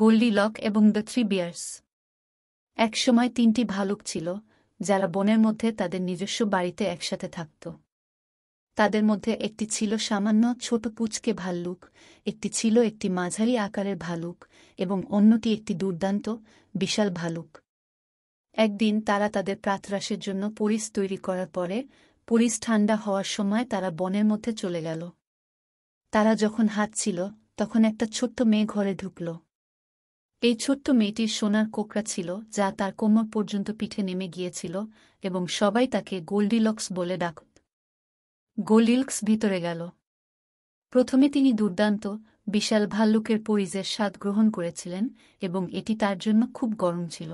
গোল্ডিলক এবং the three বিয়ার্স একসময় তিনটি ভালুক ছিল যারা বনের মধ্যে তাদের নিজস্ব বাড়িতে একসাথে থাকত তাদের মধ্যে একটি ছিল সামান্য ছোট পুচকে ভাল্লুক একটি ছিল একটি মাঝারি আকারের ভালুক এবং অন্যটি একটি দুর্দান্ত বিশাল ভালুক একদিন তারা তাদের প্রাতরাসের জন্য পরিস তৈরি করার পরে পরিস ঠান্ডা হওয়ার সময় তারা বনের মধ্যে চলে গেল তারা যখন ছিল তখন একটা ছোট্ট মেয়ে ঘরে ঢুকল এই ছোট্ট মেয়েটির সোনার কোকরা ছিল যা তার কোমর পর্যন্ত পিঠে নেমে গিয়েছিল এবং সবাই তাকে গোল্ডিলক্স বলে ডাক গোল্ডিলক্স ভিতরে গেল প্রথমে তিনি দুর্দান্ত বিশাল ভাল্লুকের পরিজের স্বাদ গ্রহণ করেছিলেন এবং এটি তার জন্য খুব গরম ছিল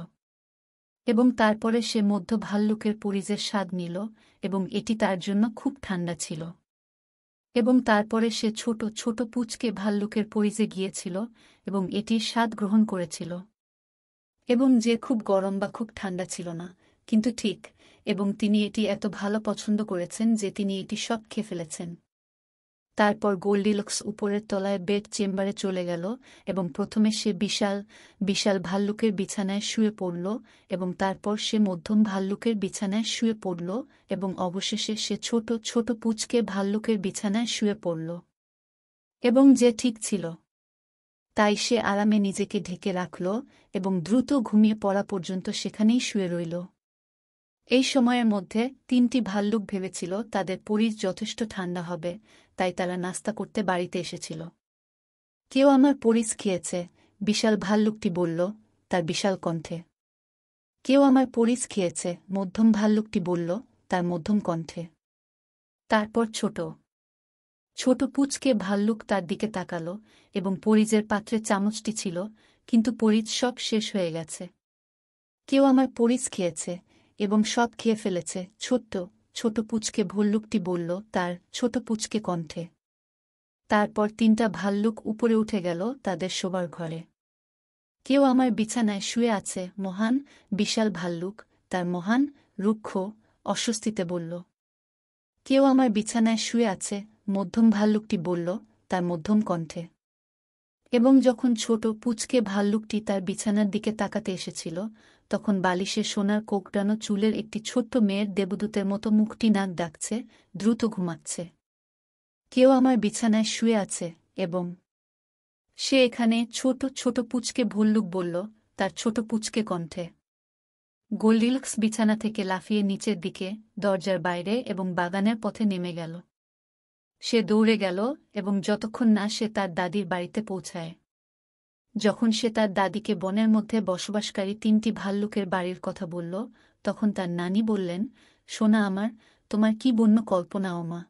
এবং তারপরে সে মধ্য ভাল্লুকের পরিজের স্বাদ নিল এবং এটি তার জন্য খুব ঠান্ডা ছিল এবং তারপরে সে ছোট ছোট পুচকে ভাল্লুকের পরিজে গিয়েছিল এবং এটি স্বাদ গ্রহণ করেছিল এবং যে খুব গরম বা খুব ঠান্ডা ছিল না কিন্তু ঠিক এবং তিনি এটি এত ভালো পছন্দ করেছেন যে তিনি এটি সব খেয়ে ফেলেছেন তারপর গোল্ডিলক্স উপরের তলায় বেড চেম্বারে চলে গেল এবং প্রথমে সে বিশাল বিশাল ভাল্লুকের বিছানায় শুয়ে পড়ল এবং তারপর সে মধ্যম ভাল্লুকের বিছানায় শুয়ে পড়ল এবং অবশেষে সে ছোট ছোট পুচকে ভাল্লুকের বিছানায় শুয়ে পড়ল এবং যে ঠিক ছিল তাই সে আরামে নিজেকে ঢেকে রাখল এবং দ্রুত ঘুমিয়ে পড়া পর্যন্ত সেখানেই শুয়ে রইল এই সময়ের মধ্যে তিনটি ভাল্লুক ভেবেছিল তাদের পরির যথেষ্ট ঠান্ডা হবে তাই তারা নাস্তা করতে বাড়িতে এসেছিল কেউ আমার পরিস খেয়েছে বিশাল ভাল্লুকটি বলল তার বিশাল কণ্ঠে কেউ আমার পরিস খেয়েছে মধ্যম ভাল্লুকটি বলল তার মধ্যম কণ্ঠে তারপর ছোট ছোট পুচকে ভাল্লুক তার দিকে তাকাল এবং পরিজের পাত্রে চামচটি ছিল কিন্তু পরিজ সব শেষ হয়ে গেছে কেউ আমার পরিস খেয়েছে এবং সব খেয়ে ফেলেছে ছোট্ট ছোট পুচকে ভল্লুকটি বলল তার ছোট পুচকে কণ্ঠে তারপর তিনটা ভাল্লুক উপরে উঠে গেল তাদের শোবার ঘরে কেউ আমার বিছানায় শুয়ে আছে মহান বিশাল ভাল্লুক তার মহান রুক্ষ অস্বস্তিতে বলল কেউ আমার বিছানায় শুয়ে আছে মধ্যম ভাল্লুকটি বলল তার মধ্যম কণ্ঠে এবং যখন ছোট পুচকে ভাল্লুকটি তার বিছানার দিকে তাকাতে এসেছিল তখন বালিশে সোনার কোকডানো চুলের একটি ছোট্ট মেয়ের দেবদূতের মতো মুখটি নাক ডাকছে দ্রুত ঘুমাচ্ছে কেউ আমার বিছানায় শুয়ে আছে এবং সে এখানে ছোট ছোট পুচকে ভল্লুক বলল তার ছোট পুচকে কণ্ঠে গোল্ডিলক্স বিছানা থেকে লাফিয়ে নিচের দিকে দরজার বাইরে এবং বাগানের পথে নেমে গেল সে দৌড়ে গেল এবং যতক্ষণ না সে তার দাদির বাড়িতে পৌঁছায় যখন সে তার দাদিকে বনের মধ্যে বসবাসকারী তিনটি ভাল্লুকের বাড়ির কথা বলল তখন তার নানি বললেন সোনা আমার তোমার কি বন্য কল্পনা ওমা